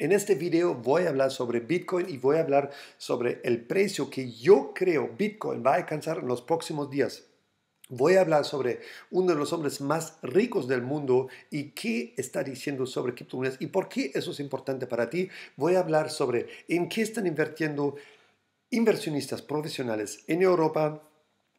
En este video voy a hablar sobre Bitcoin y voy a hablar sobre el precio que yo creo Bitcoin va a alcanzar en los próximos días. Voy a hablar sobre uno de los hombres más ricos del mundo y qué está diciendo sobre criptomonedas y por qué eso es importante para ti. Voy a hablar sobre en qué están invirtiendo inversionistas profesionales en Europa,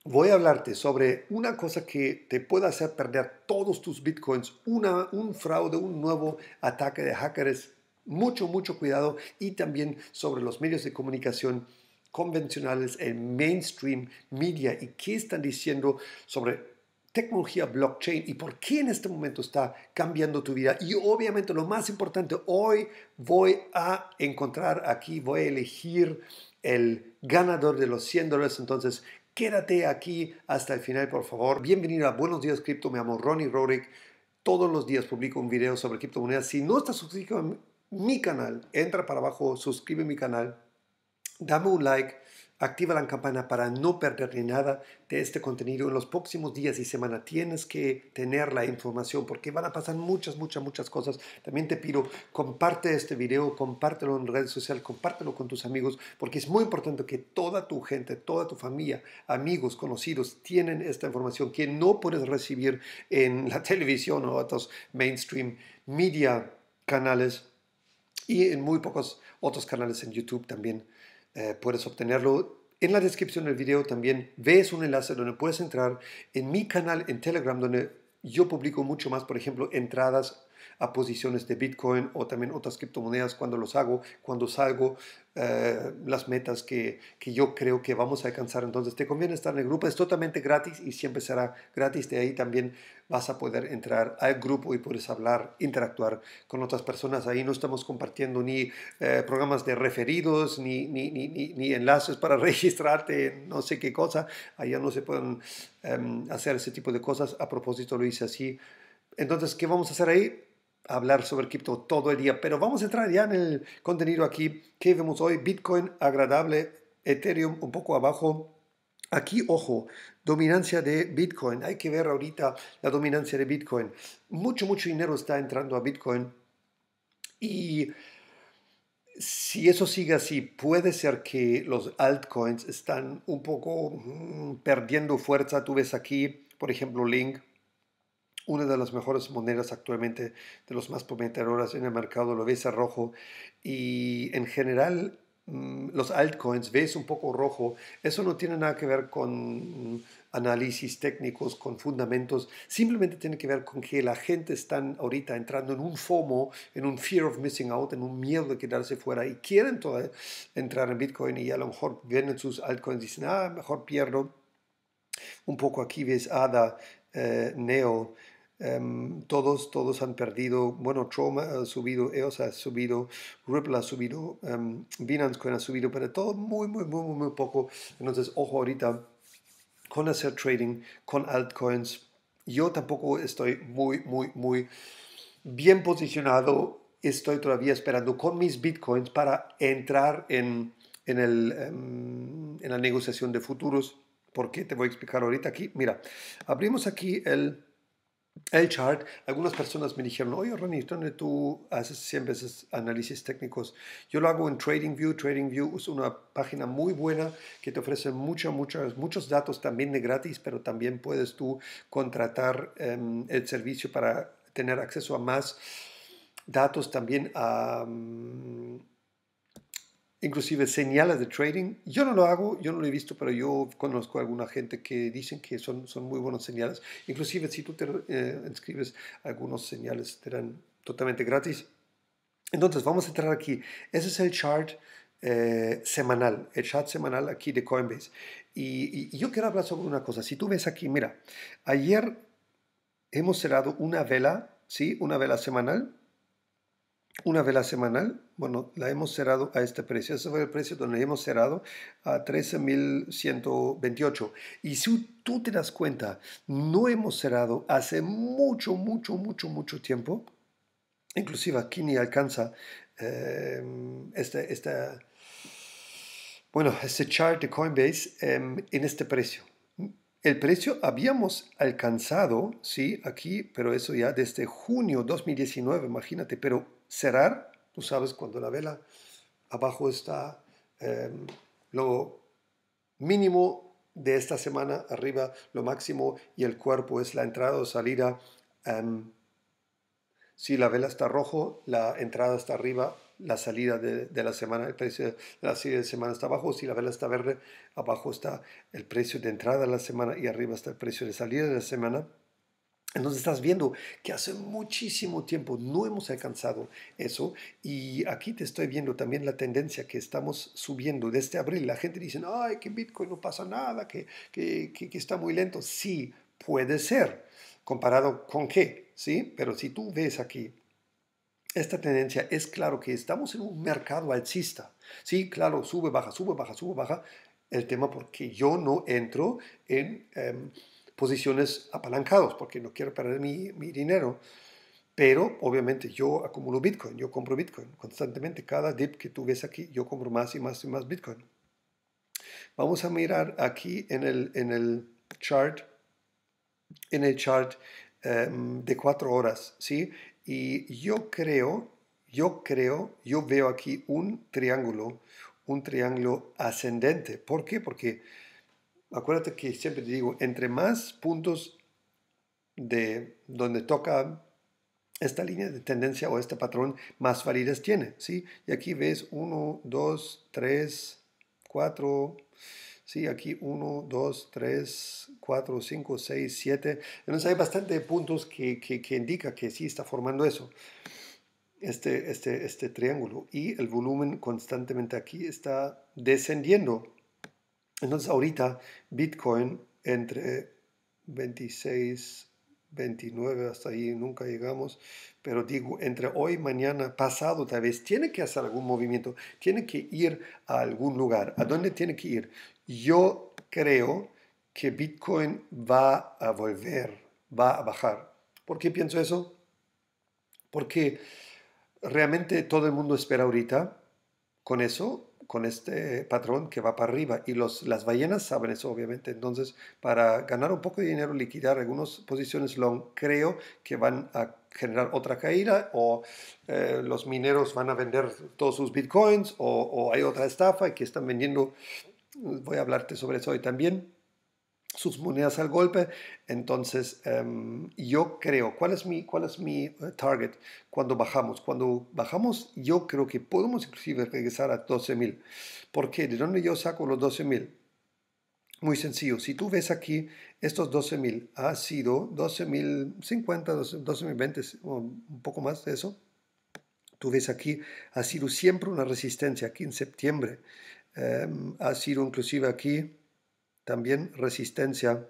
voy a hablarte sobre una cosa que te puede hacer perder todos tus bitcoins, una, un fraude, un nuevo ataque de hackers mucho, mucho cuidado y también sobre los medios de comunicación convencionales, el mainstream media y qué están diciendo sobre tecnología blockchain y por qué en este momento está cambiando tu vida. Y obviamente lo más importante, hoy voy a encontrar aquí, voy a elegir el ganador de los 100 dólares. Entonces, quédate aquí hasta el final, por favor. Bienvenido a Buenos Días Cripto. Me llamo Ronnie Rorick. Todos los días publico un video sobre criptomonedas. Si no estás suscrito mi canal, entra para abajo, suscribe mi canal, dame un like, activa la campana para no perderte nada de este contenido. En los próximos días y semanas tienes que tener la información porque van a pasar muchas, muchas, muchas cosas. También te pido, comparte este video, compártelo en redes sociales, compártelo con tus amigos porque es muy importante que toda tu gente, toda tu familia, amigos, conocidos, tienen esta información que no puedes recibir en la televisión o otros mainstream media canales y en muy pocos otros canales en YouTube también eh, puedes obtenerlo. En la descripción del video también ves un enlace donde puedes entrar en mi canal en Telegram donde yo publico mucho más, por ejemplo, entradas a posiciones de Bitcoin o también otras criptomonedas cuando los hago, cuando salgo, eh, las metas que, que, yo creo que vamos a alcanzar. Entonces te conviene estar en el grupo, es totalmente gratis y siempre será gratis. De ahí también vas a poder entrar al grupo y puedes hablar, interactuar con otras personas. Ahí no estamos compartiendo ni eh, programas de referidos, ni ni, ni, ni, enlaces para registrarte, no sé qué cosa. Allá no se pueden em, hacer ese tipo de cosas. A propósito lo hice así. Entonces, ¿qué vamos a hacer ahí? hablar sobre cripto todo el día, pero vamos a entrar ya en el contenido aquí que vemos hoy. Bitcoin agradable, Ethereum un poco abajo. Aquí, ojo, dominancia de Bitcoin. Hay que ver ahorita la dominancia de Bitcoin. Mucho, mucho dinero está entrando a Bitcoin. Y si eso sigue así, puede ser que los altcoins están un poco mm, perdiendo fuerza. Tú ves aquí, por ejemplo, Link, una de las mejores monedas actualmente, de los más prometedoras en el mercado, lo ves a rojo y en general mm, los altcoins ves un poco rojo, eso no tiene nada que ver con mm, análisis técnicos, con fundamentos, simplemente tiene que ver con que la gente está ahorita entrando en un FOMO, en un fear of missing out, en un miedo de quedarse fuera y quieren toda, entrar en Bitcoin y a lo mejor vienen sus altcoins y dicen, ah, mejor pierdo. Un poco aquí ves ADA, eh, NEO, Em, todos, todos han perdido, bueno, Trauma ha subido, EOS ha subido, Ripple ha subido, em, Binance Coin ha subido, pero todo muy, muy, muy, muy poco. Entonces, ojo ahorita con hacer trading, con altcoins. Yo tampoco estoy muy, muy, muy bien posicionado. Estoy todavía esperando con mis bitcoins para entrar en, en, em, en la negociación de futuros. ¿Por qué? Te voy a explicar ahorita aquí. Mira, abrimos aquí el el chart, algunas personas me dijeron, oye Ronnie, tú haces siempre veces análisis técnicos? Yo lo hago en TradingView. TradingView es una página muy buena que te ofrece muchos, muchos, muchos datos también de gratis, pero también puedes tú contratar em, el servicio para tener acceso a más datos, también a inclusive señales de trading. Yo no lo hago, yo no lo he visto, pero yo conozco a alguna gente que dicen que son, son muy buenas señales. Inclusive si tú te eh, inscribes, algunos señales serán totalmente gratis. Entonces vamos a entrar aquí. Ese es el chart eh, semanal, el chart semanal aquí de Coinbase. y yo quiero hablar sobre una cosa. Si tú ves aquí, mira, ayer hemos cerrado una vela, ¿sí? Una vela semanal una vela semanal, bueno, la hemos cerrado a este precio. Ese fue el precio donde hemos cerrado a 13.128. Y si tú te das cuenta, no hemos cerrado hace mucho, mucho, mucho, mucho tiempo. Inclusive aquí ni alcanza em, este, este, bueno, este chart de Coinbase em, en este precio. El precio habíamos alcanzado, sí, aquí, pero eso ya desde junio 2019, imagínate, pero cerrar, tú sabes, cuando la vela abajo está em, lo mínimo de esta semana, arriba lo máximo y el cuerpo es la entrada o salida. Em, si la vela está rojo, la entrada está arriba, la salida de, la semana, el precio de la salida de semana está abajo. Si la vela está verde, abajo está el precio de entrada de la semana y arriba está el precio de salida de la semana. Entonces estás viendo que hace muchísimo tiempo no hemos alcanzado eso y aquí te estoy viendo también la tendencia que estamos subiendo desde abril. La gente dice, ay, que Bitcoin no pasa nada, que, está muy lento. Sí, puede ser, comparado con qué, ¿sí? Pero si tú ves aquí esta tendencia es claro que estamos en un mercado alcista. Sí, claro, sube, baja, sube, baja, sube, baja. El tema porque yo no entro en, em, posiciones apalancados porque no quiero perder mi, mi dinero. Pero obviamente yo acumulo Bitcoin, yo compro Bitcoin constantemente. Cada dip que tú ves aquí, yo compro más y más y más Bitcoin. Vamos a mirar aquí en el, en el chart, en el chart em, de cuatro horas, ¿sí? Y yo creo, yo creo, yo veo aquí un triángulo, un triángulo ascendente. ¿Por qué? Porque acuérdate que siempre te digo, entre más puntos de donde toca esta línea de tendencia o este patrón, más validez tiene, ¿sí? Y aquí ves 1, 2, 3, 4, ¿sí? Aquí 1, 2, 3, 4, 5, 6, 7. Entonces hay bastante puntos que, que, que indica que sí está formando eso. Este, este, este triángulo y el volumen constantemente aquí está descendiendo entonces ahorita Bitcoin entre 26, 29, hasta ahí nunca llegamos, pero digo, entre hoy, mañana, pasado tal vez, tiene que hacer algún movimiento, tiene que ir a algún lugar. ¿A dónde tiene que ir? Yo creo que Bitcoin va a volver, va a bajar. ¿Por qué pienso eso? Porque realmente todo el mundo espera ahorita con eso con este patrón que va para arriba. Y los, las ballenas saben eso, obviamente. Entonces, para ganar un poco de dinero, liquidar algunas posiciones long, creo que van a generar otra caída o eh, los mineros van a vender todos sus bitcoins o, o hay otra estafa que están vendiendo. Voy a hablarte sobre eso hoy también sus monedas al golpe. Entonces, em, yo creo, ¿cuál es mi, cuál es mi eh, target cuando bajamos? Cuando bajamos, yo creo que podemos inclusive regresar a 12.000. ¿Por qué? ¿De dónde yo saco los 12.000? Muy sencillo, si tú ves aquí, estos 12.000 ha sido 12.050, 12.020, un poco más de eso. Tú ves aquí, ha sido siempre una resistencia aquí en septiembre. Em, ha sido inclusive aquí también resistencia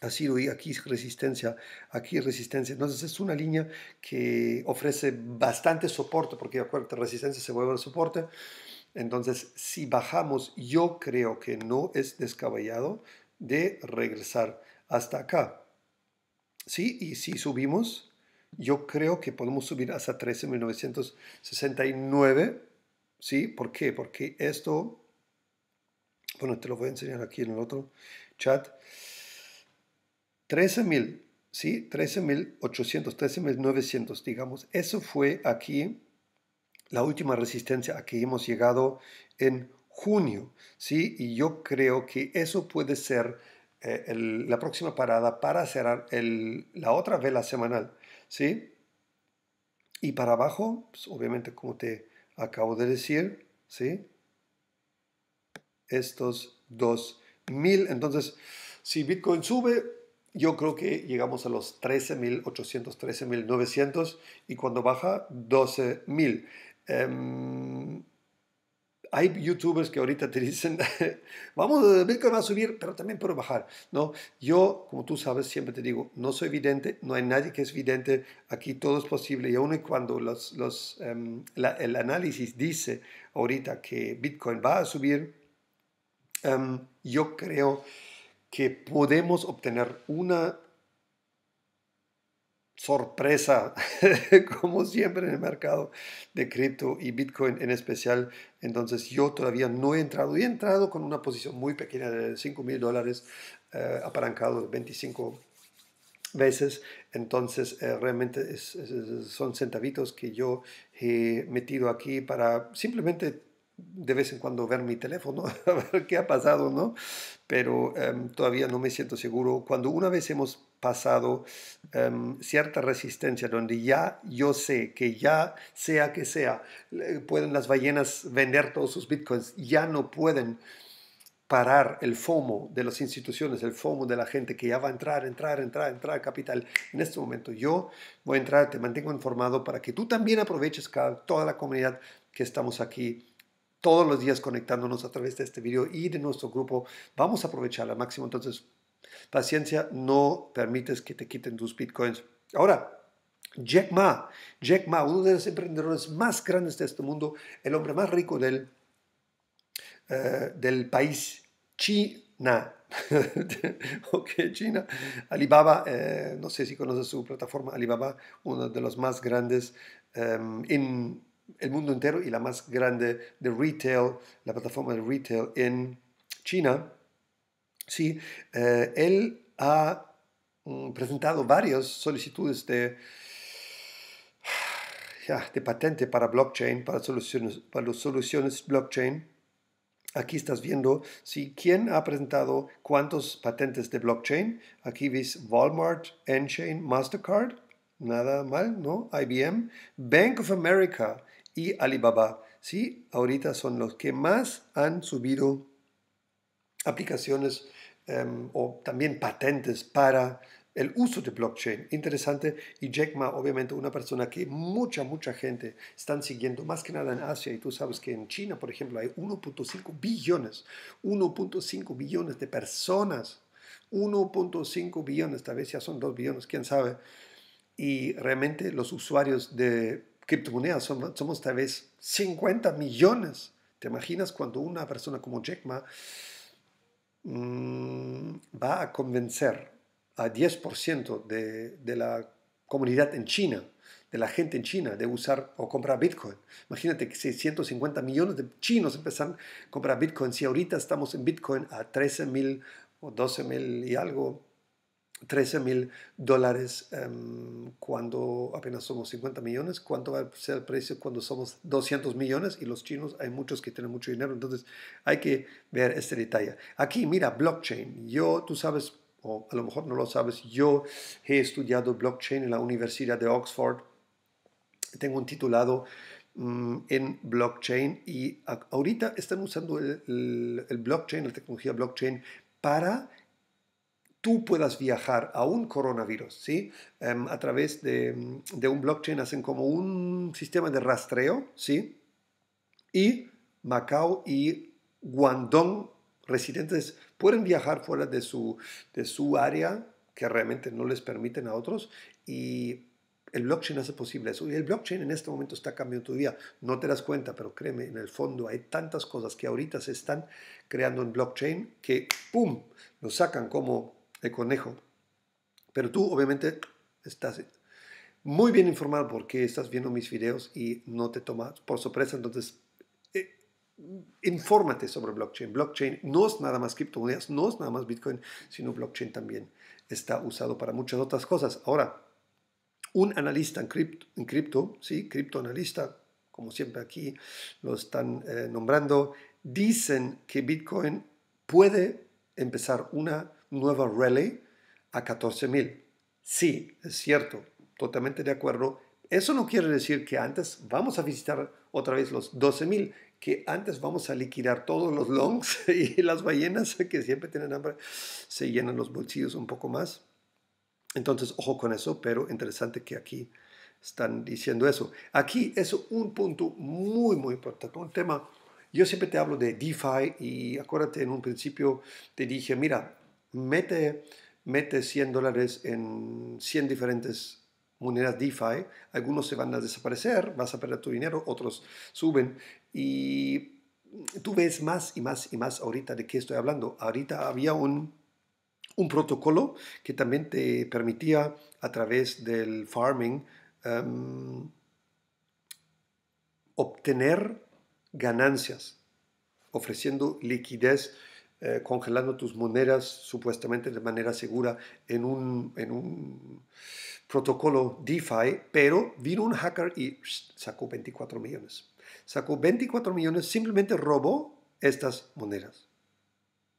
ha sido y aquí resistencia, aquí resistencia. Entonces es una línea que ofrece bastante soporte, porque acuérdate, resistencia se vuelve al soporte. Entonces, si bajamos, yo creo que no es descabellado de regresar hasta acá. ¿Sí? Y si subimos, yo creo que podemos subir hasta 13.969. ¿Sí? ¿Por qué? Porque esto bueno, te lo voy a enseñar aquí en el otro chat, 13.000, ¿sí? 13.800, 13.900, digamos. Eso fue aquí la última resistencia a que hemos llegado en junio, ¿sí? Y yo creo que eso puede ser eh, la próxima parada para cerrar la otra vela semanal, ¿sí? Y para abajo, pues, obviamente como te acabo de decir, ¿sí? estos 2.000. Entonces, si Bitcoin sube, yo creo que llegamos a los 13.800, 13.900 y cuando baja, 12.000. Em, hay youtubers que ahorita te dicen, vamos, Bitcoin va a subir, pero también puede bajar. ¿no? Yo, como tú sabes, siempre te digo, no soy vidente, no hay nadie que es vidente, aquí todo es posible. Y aún cuando los, los, em, el análisis dice ahorita que Bitcoin va a subir, Em, yo creo que podemos obtener una sorpresa, como siempre en el mercado de cripto y Bitcoin en especial. Entonces yo todavía no he entrado, he entrado con una posición muy pequeña de 5 mil dólares, eh, apalancado 25 veces. Entonces eh, realmente son centavitos que yo he metido aquí para simplemente de vez en cuando ver mi teléfono, a ver qué ha pasado, ¿no? Pero em, todavía no me siento seguro. Cuando una vez hemos pasado em, cierta resistencia, donde ya yo sé que ya sea que sea, pueden las ballenas vender todos sus bitcoins, ya no pueden parar el FOMO de las instituciones, el FOMO de la gente que ya va a entrar, entrar, entrar, entrar capital. En este momento yo voy a entrar, te mantengo informado para que tú también aproveches toda la comunidad que estamos aquí todos los días conectándonos a través de este video y de nuestro grupo. Vamos a aprovechar al máximo. Entonces, paciencia, no permites que te quiten tus bitcoins. Ahora, Jack Ma, Jack Ma, uno de los emprendedores más grandes de este mundo, el hombre más rico del, eh, del país, China. ok, China. Alibaba, eh, no sé si conoces su plataforma Alibaba, uno de los más grandes em, en el mundo entero y la más grande de retail, la plataforma de retail en China, sí, eh, él ha mm, presentado varias solicitudes de, de patente para blockchain, para soluciones, para las soluciones blockchain. Aquí estás viendo quién ha presentado cuántos patentes de blockchain. Aquí ves Walmart, Enchain, Mastercard, nada mal, ¿no? IBM, Bank of America, y Alibaba. ¿sí? Ahorita son los que más han subido aplicaciones em, o también patentes para el uso de blockchain. Interesante. Y Jack Ma, obviamente, una persona que mucha, mucha gente están siguiendo, más que nada en Asia. Y tú sabes que en China, por ejemplo, hay 1.5 billones, 1.5 billones de personas. 1.5 billones, tal vez ya son 2 billones, quién sabe. Y realmente los usuarios de criptomonedas somos, tal vez 50 millones. ¿Te imaginas cuando una persona como Jack Ma mm, va a convencer a 10% de, de la comunidad en China, de la gente en China, de usar o comprar Bitcoin? Imagínate que 650 millones de chinos empiezan a comprar Bitcoin. Si ahorita estamos en Bitcoin a 13 mil o 12 mil y algo, 13 mil dólares em, cuando apenas somos 50 millones, cuánto va a ser el precio cuando somos 200 millones y los chinos hay muchos que tienen mucho dinero, entonces hay que ver este detalle. Aquí mira, blockchain, yo, tú sabes, o a lo mejor no lo sabes, yo he estudiado blockchain en la Universidad de Oxford, tengo un titulado mm, en blockchain y ahorita están usando el blockchain, la tecnología blockchain para tú puedas viajar a un coronavirus, ¿sí? Em, a través de, de, un blockchain hacen como un sistema de rastreo, ¿sí? Y Macao y Guangdong residentes pueden viajar fuera de su, de su área, que realmente no les permiten a otros, y el blockchain hace posible eso. Y el blockchain en este momento está cambiando tu vida. No te das cuenta, pero créeme, en el fondo hay tantas cosas que ahorita se están creando en blockchain que, ¡pum!, nos sacan como el conejo. Pero tú obviamente estás muy bien informado porque estás viendo mis videos y no te tomas por sorpresa. Entonces, eh, infórmate sobre blockchain. Blockchain no es nada más criptomonedas, no es nada más Bitcoin, sino blockchain también está usado para muchas otras cosas. Ahora, un analista en cripto, en cripto sí, criptoanalista, como siempre aquí lo están eh, nombrando, dicen que Bitcoin puede empezar una Nueva rally a 14.000. Sí, es cierto, totalmente de acuerdo. Eso no quiere decir que antes vamos a visitar otra vez los 12.000, que antes vamos a liquidar todos los longs y las ballenas que siempre tienen hambre, se llenan los bolsillos un poco más. Entonces, ojo con eso, pero interesante que aquí están diciendo eso. Aquí es un punto muy, muy importante, un tema yo siempre te hablo de DeFi y acuérdate, en un principio te dije, mira, mete, mete 100 dólares en 100 diferentes monedas DeFi, algunos se van a desaparecer, vas a perder tu dinero, otros suben y tú ves más y más y más ahorita de qué estoy hablando. Ahorita había un, protocolo que también te permitía a través del farming em, obtener ganancias ofreciendo liquidez eh, congelando tus monedas supuestamente de manera segura en un, en un protocolo DeFi, pero vino un hacker y sacó 24 millones. Sacó 24 millones, simplemente robó estas monedas.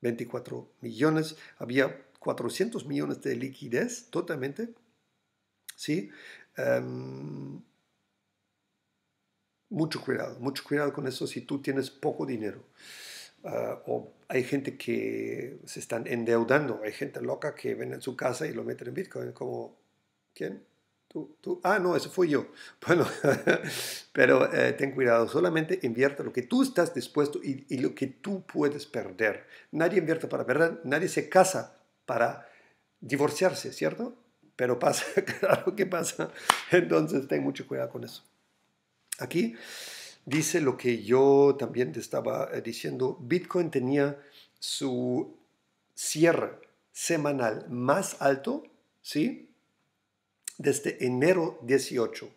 24 millones, había 400 millones de liquidez totalmente. ¿sí? Em, mucho cuidado, mucho cuidado con eso si tú tienes poco dinero. Ah, o hay gente que se están endeudando, hay gente loca que ven en su casa y lo meten en Bitcoin, como, ¿quién? ¿Tú? ¿Tú? Ah, no, eso fui yo. Bueno, pero eh, ten cuidado, solamente invierte lo que tú estás dispuesto y, y, lo que tú puedes perder. Nadie invierte para perder, nadie se casa para divorciarse, ¿cierto? Pero pasa, claro que pasa. Entonces, ten mucho cuidado con eso. Aquí dice lo que yo también te estaba eh, diciendo. Bitcoin tenía su cierre semanal más alto, ¿sí? Desde enero 18.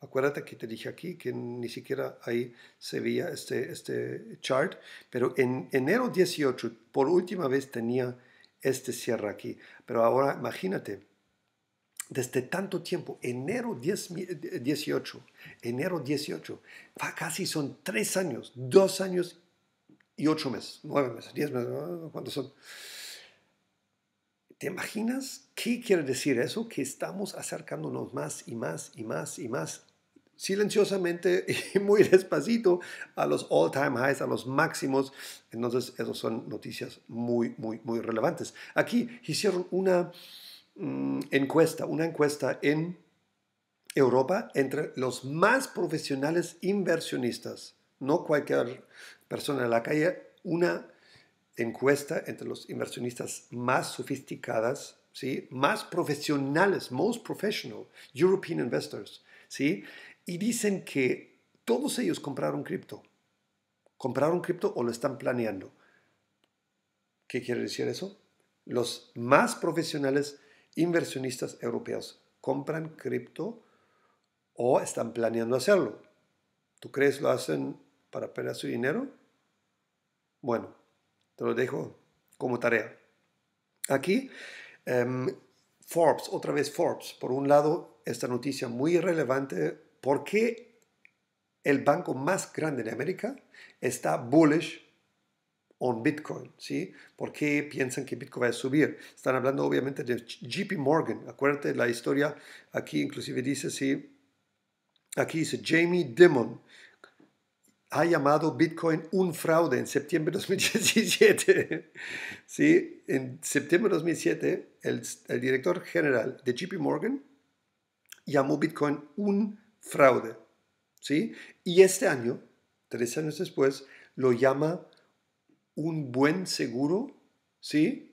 Acuérdate que te dije aquí que ni siquiera ahí se veía este, este chart, pero en enero 18 por última vez tenía este cierre aquí. Pero ahora imagínate, desde tanto tiempo, enero 10, 18, enero 18, casi son tres años, dos años y ocho meses, nueve meses, diez meses, ¿cuántos son? ¿Te imaginas qué quiere decir eso? Que estamos acercándonos más y más y más y más silenciosamente y muy despacito a los all-time highs, a los máximos. Entonces, esas son noticias muy, muy, muy relevantes. Aquí hicieron una, Mm, encuesta, una encuesta en Europa entre los más profesionales inversionistas, no cualquier persona en la calle, una encuesta entre los inversionistas más sofisticadas, ¿sí? más profesionales, most professional, European investors, ¿sí? y dicen que todos ellos compraron cripto, compraron cripto o lo están planeando. ¿Qué quiere decir eso? Los más profesionales inversionistas europeos compran cripto o están planeando hacerlo. ¿Tú crees lo hacen para perder su dinero? Bueno, te lo dejo como tarea. Aquí, em, Forbes, otra vez Forbes, por un lado, esta noticia muy relevante, ¿por qué el banco más grande de América está bullish on Bitcoin, ¿sí? ¿Por qué piensan que Bitcoin va a subir? Están hablando obviamente de JP Morgan, acuérdate la historia, aquí inclusive dice, sí, aquí dice Jamie Dimon, ha llamado Bitcoin un fraude en septiembre de 2017. ¿Sí? En septiembre de 2007, el, el director general de JP Morgan llamó Bitcoin un fraude. ¿Sí? Y este año, tres años después, lo llama un buen seguro, ¿sí?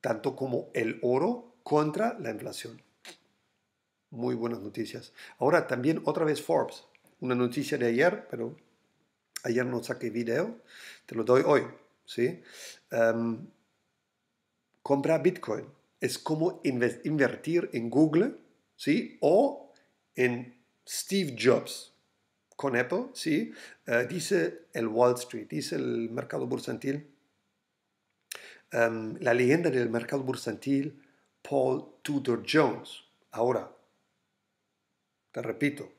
Tanto como el oro contra la inflación. Muy buenas noticias. Ahora también otra vez Forbes, una noticia de ayer, pero ayer no saqué video, te lo doy hoy, ¿sí? Em, compra Bitcoin. Es como invertir en Google, ¿sí? O en Steve Jobs, con Apple, ¿sí? Eh, dice el Wall Street, dice el mercado bursátil, em, la leyenda del mercado bursátil, Paul Tudor Jones. Ahora, te repito,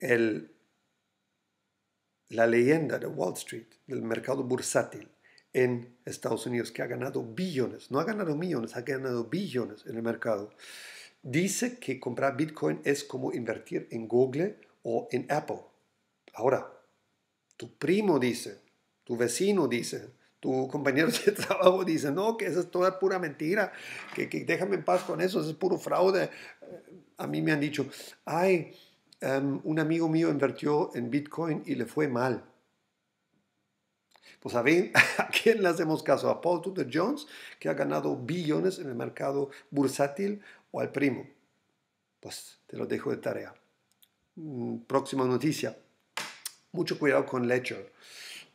el, la leyenda de Wall Street, del mercado bursátil en Estados Unidos, que ha ganado billones, no ha ganado millones, ha ganado billones en el mercado, dice que comprar Bitcoin es como invertir en Google o en Apple. Ahora, tu primo dice, tu vecino dice, tu compañero de trabajo dice, no, que eso es toda pura mentira, que, déjame en paz con eso, es puro fraude. A mí me han dicho, ay, em, un amigo mío invirtió en Bitcoin y le fue mal. Pues a ver, ¿a quién le hacemos caso? ¿A Paul Tudor Jones, que ha ganado billones en el mercado bursátil, o al primo? Pues te lo dejo de tarea. Mm, próxima noticia. Mucho cuidado con Ledger.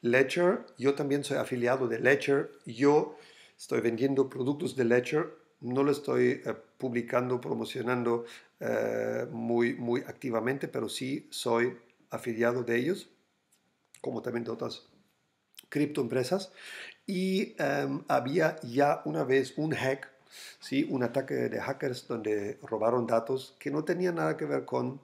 Ledger, yo también soy afiliado de Ledger. Yo estoy vendiendo productos de Ledger. No lo estoy eh, publicando, promocionando eh, muy, muy activamente, pero sí soy afiliado de ellos, como también de otras criptoempresas. Y em, había ya una vez un hack, ¿sí? un ataque de hackers donde robaron datos que no tenían nada que ver con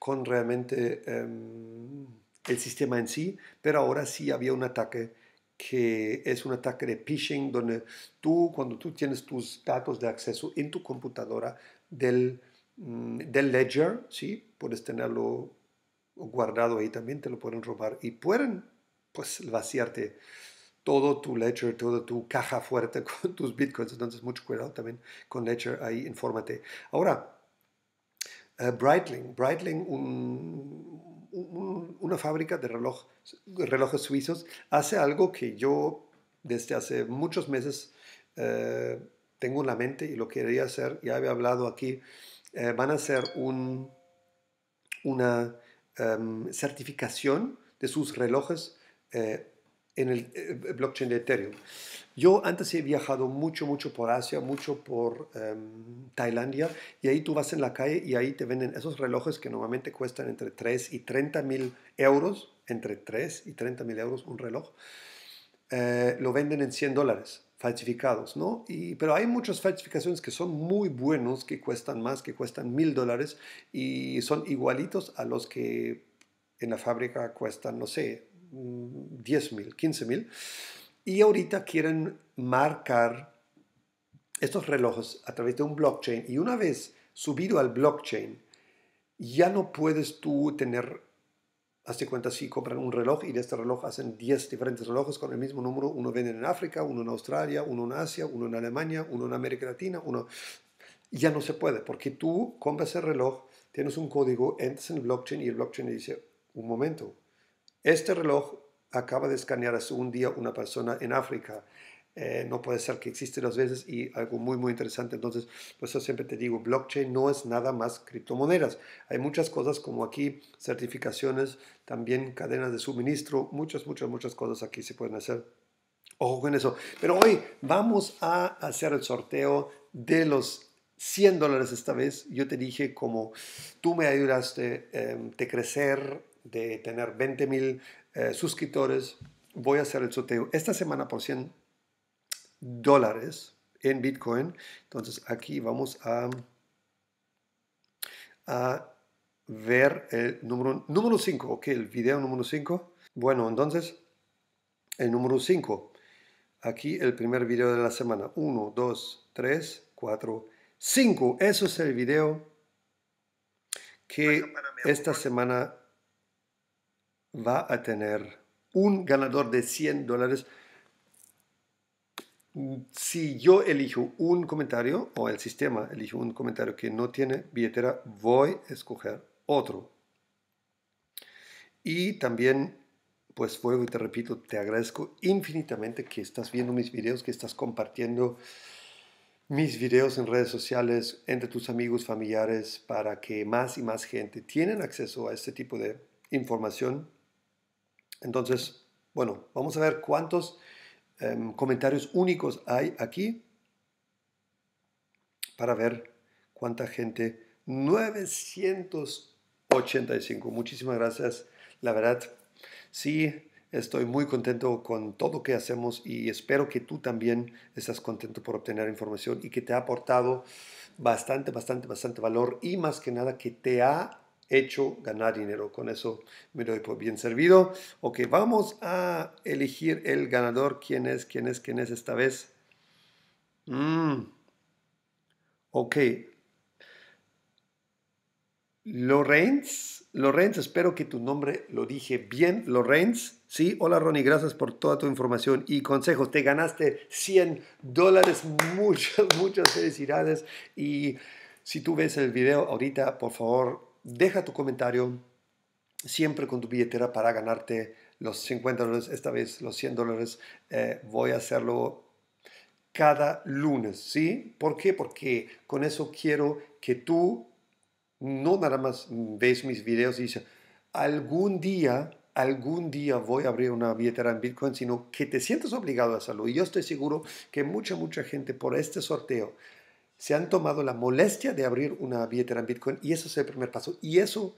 con realmente em, el sistema en sí, pero ahora sí había un ataque que es un ataque de phishing donde tú, cuando tú tienes tus datos de acceso en tu computadora del, mm, del ledger, ¿sí? puedes tenerlo guardado ahí también, te lo pueden robar y pueden pues vaciarte todo tu ledger, toda tu caja fuerte con tus bitcoins. Entonces, mucho cuidado también con ledger, ahí infórmate. Ahora, eh, Breitling. una fábrica de relojes suizos, hace algo que yo desde hace muchos meses eh, tengo en la mente y lo quería hacer. Ya había hablado aquí. Eh, van a hacer una em, certificación de sus relojes en el eh, blockchain de Ethereum. Yo antes he viajado mucho, mucho por Asia, mucho por em, Tailandia, y ahí tú vas en la calle y ahí te venden esos relojes que normalmente cuestan entre 3 y 30 mil euros, entre 3 y 30 mil euros un reloj, eh, lo venden en 100 dólares falsificados, ¿no? Y, pero hay muchas falsificaciones que son muy buenos, que cuestan más, que cuestan mil dólares y son igualitos a los que en la fábrica cuestan, no sé, 10 mil, Y ahorita quieren marcar estos relojes a través de un blockchain. Y una vez subido al blockchain, ya no puedes tú tener, hazte cuenta si compran un reloj y de este reloj hacen 10 diferentes relojes con el mismo número. Uno venden en África, uno en Australia, uno en Asia, uno en Alemania, uno en América Latina, uno... Ya no se puede, porque tú compras el reloj, tienes un código, entras en el blockchain y el blockchain dice, un momento, este reloj acaba de escanear hace un día una persona en África. Eh, no puede ser que existe las veces y algo muy muy interesante. Entonces, por eso siempre te digo, blockchain no es nada más criptomonedas. Hay muchas cosas como aquí, certificaciones, también cadenas de suministro, muchas, muchas, muchas cosas aquí se pueden hacer. Ojo con eso. Pero hoy vamos a hacer el sorteo de los 100 dólares esta vez. Yo te dije como tú me ayudaste eh, crecer de tener 20 mil eh, suscriptores, voy a hacer el sorteo esta semana por 100 dólares en Bitcoin. Entonces aquí vamos a, ver el número 5, ok, el video número 5. Bueno, entonces el número 5. Aquí el primer video de la semana. 1, 2, 3, 4, 5. Eso es el video que esta semana va a tener un ganador de 100 dólares. Si yo elijo un comentario o el sistema elijo un comentario que no tiene billetera, voy a escoger otro. Y también, pues vuelvo y te repito, te agradezco infinitamente que estás viendo mis videos, que estás compartiendo mis videos en redes sociales entre tus amigos, familiares, para que más y más gente tienen acceso a este tipo de información entonces, bueno, vamos a ver cuántos em, comentarios únicos hay aquí para ver cuánta gente. 985. Muchísimas gracias. La verdad, sí, estoy muy contento con todo lo que hacemos y espero que tú también estás contento por obtener información y que te ha aportado bastante, bastante, bastante valor y más que nada que te ha hecho ganar dinero. Con eso me doy por bien servido. Ok, vamos a elegir el ganador. ¿Quién es? ¿Quién es? ¿Quién es esta vez? Mm. Ok. Lorenz, Lorenz, espero que tu nombre lo dije bien. Lorenz, sí. Hola Ronnie, gracias por toda tu información y consejos. Te ganaste 100 dólares. Muchas, muchas felicidades. Y si tú ves el video ahorita, por favor, deja tu comentario siempre con tu billetera para ganarte los 50 dólares, esta vez los 100 dólares. Eh, voy a hacerlo cada lunes, ¿sí? ¿Por qué? Porque con eso quiero que tú no nada más ves mis videos y dices, algún día, algún día voy a abrir una billetera en Bitcoin, sino que te sientas obligado a hacerlo. Y yo estoy seguro que mucha, mucha gente por este sorteo se han tomado la molestia de abrir una billetera en Bitcoin y eso es el primer paso. Y eso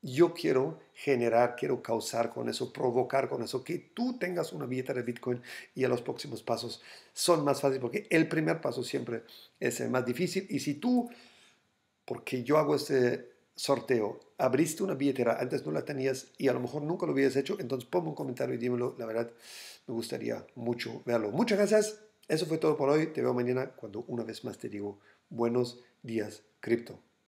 yo quiero generar, quiero causar con eso, provocar con eso, que tú tengas una billetera de Bitcoin y a los próximos pasos son más fáciles porque el primer paso siempre es el más difícil. Y si tú, porque yo hago este sorteo, abriste una billetera, antes no la tenías y a lo mejor nunca lo hubieras hecho, entonces ponme un comentario y dímelo, la verdad me gustaría mucho verlo. Muchas gracias. Eso fue todo por hoy. Te veo mañana cuando una vez más te digo buenos días, cripto.